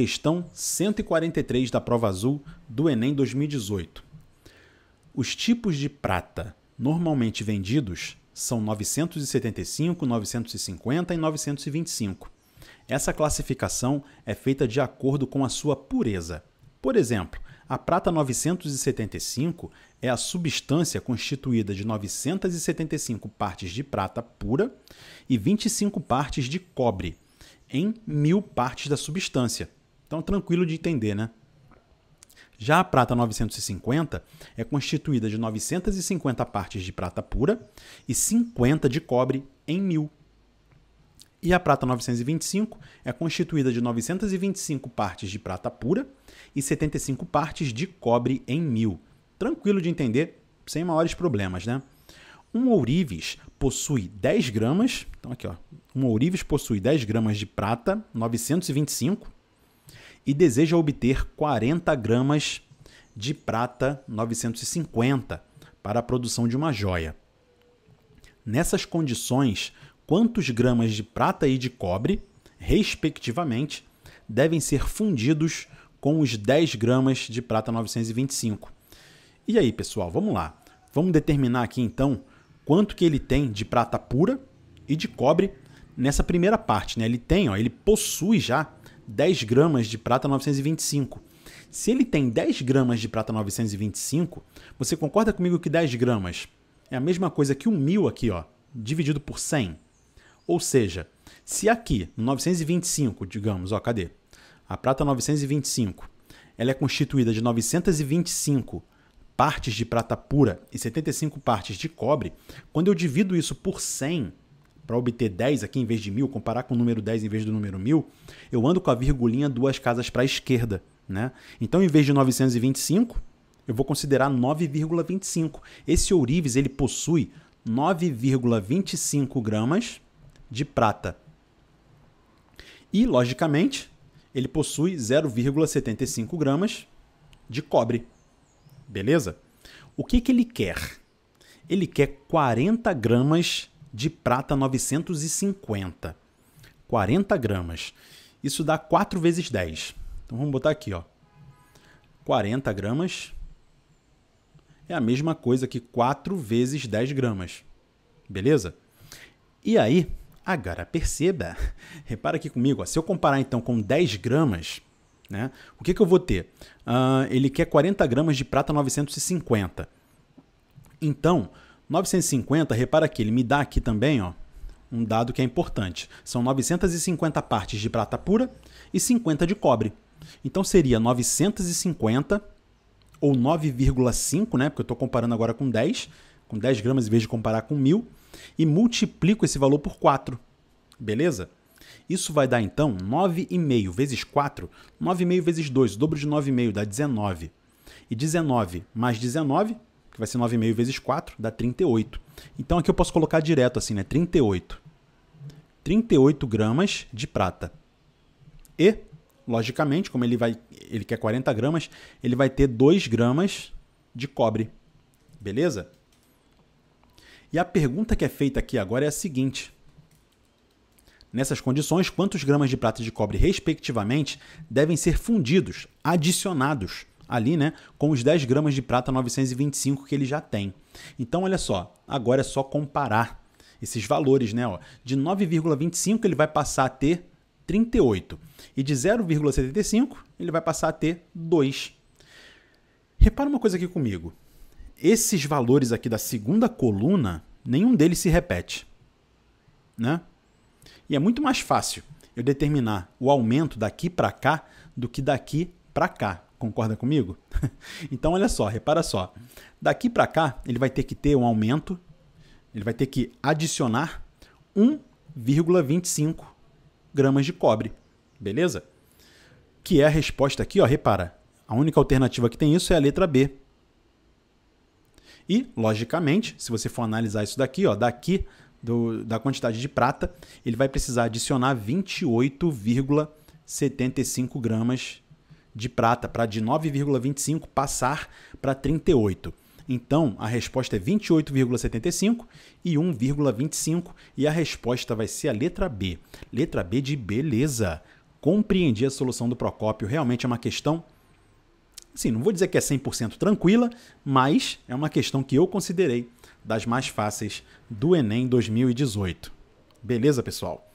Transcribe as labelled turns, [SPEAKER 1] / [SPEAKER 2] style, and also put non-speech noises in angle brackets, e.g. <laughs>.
[SPEAKER 1] questão 143 da prova azul do Enem 2018. Os tipos de prata normalmente vendidos são 975, 950 e 925. Essa classificação é feita de acordo com a sua pureza. Por exemplo, a prata 975 é a substância constituída de 975 partes de prata pura e 25 partes de cobre, em mil partes da substância. Então, tranquilo de entender, né? Já a prata 950 é constituída de 950 partes de prata pura e 50 de cobre em mil. E a prata 925 é constituída de 925 partes de prata pura e 75 partes de cobre em mil. Tranquilo de entender, sem maiores problemas, né? Um ourives possui 10 gramas, então aqui ó, um ourives possui 10 gramas de prata 925 e deseja obter 40 gramas de prata 950 para a produção de uma joia. Nessas condições, quantos gramas de prata e de cobre, respectivamente, devem ser fundidos com os 10 gramas de prata 925? E aí, pessoal, vamos lá. Vamos determinar aqui então quanto que ele tem de prata pura e de cobre nessa primeira parte, né? Ele tem, ó, ele possui já 10 gramas de prata 925. Se ele tem 10 gramas de prata 925, você concorda comigo que 10 gramas é a mesma coisa que um mil aqui, ó, dividido por 100? Ou seja, se aqui, 925, digamos, ó, cadê? A prata 925, ela é constituída de 925 partes de prata pura e 75 partes de cobre, quando eu divido isso por 100, para obter 10 aqui em vez de 1000, comparar com o número 10 em vez do número 1000, eu ando com a virgulinha duas casas para a esquerda. Né? Então, em vez de 925, eu vou considerar 9,25. Esse ourives ele possui 9,25 gramas de prata. E, logicamente, ele possui 0,75 gramas de cobre. Beleza? O que, que ele quer? Ele quer 40 gramas de prata 950. 40 gramas. Isso dá 4 vezes 10. Então vamos botar aqui, ó. 40 gramas é a mesma coisa que 4 vezes 10 gramas. Beleza? E aí, agora perceba, <laughs> repara aqui comigo, ó. se eu comparar então com 10 gramas, né, o que, que eu vou ter? Uh, ele quer 40 gramas de prata 950. Então, 950, repara aqui, ele me dá aqui também, ó, um dado que é importante. São 950 partes de prata pura e 50 de cobre. Então seria 950 ou 9,5, né? Porque eu estou comparando agora com 10, com 10 gramas em vez de comparar com 1000, e multiplico esse valor por 4, beleza? Isso vai dar então 9,5 vezes 4, 9,5 vezes 2, o dobro de 9,5 dá 19. E 19 mais 19 que vai ser 9,5 vezes 4, dá 38. Então aqui eu posso colocar direto assim, né? 38. 38 gramas de prata. E, logicamente, como ele, vai, ele quer 40 gramas, ele vai ter 2 gramas de cobre. Beleza? E a pergunta que é feita aqui agora é a seguinte. Nessas condições, quantos gramas de prata e de cobre, respectivamente, devem ser fundidos, adicionados ali, né, com os 10 gramas de prata 925 que ele já tem. Então, olha só, agora é só comparar esses valores, né, ó. De 9,25 ele vai passar a ter 38 e de 0,75 ele vai passar a ter 2. Repara uma coisa aqui comigo. Esses valores aqui da segunda coluna, nenhum deles se repete, né? E é muito mais fácil eu determinar o aumento daqui para cá do que daqui para cá. Concorda comigo? <laughs> então olha só, repara só. Daqui para cá, ele vai ter que ter um aumento, ele vai ter que adicionar 1,25 gramas de cobre, beleza? Que é a resposta aqui, ó, repara. A única alternativa que tem isso é a letra B. E, logicamente, se você for analisar isso daqui, ó, daqui do, da quantidade de prata, ele vai precisar adicionar 28,75 gramas de prata para de 9,25 passar para 38. Então, a resposta é 28,75 e 1,25 e a resposta vai ser a letra B. Letra B de beleza. Compreendi a solução do Procópio, realmente é uma questão Sim, não vou dizer que é 100% tranquila, mas é uma questão que eu considerei das mais fáceis do Enem 2018. Beleza, pessoal?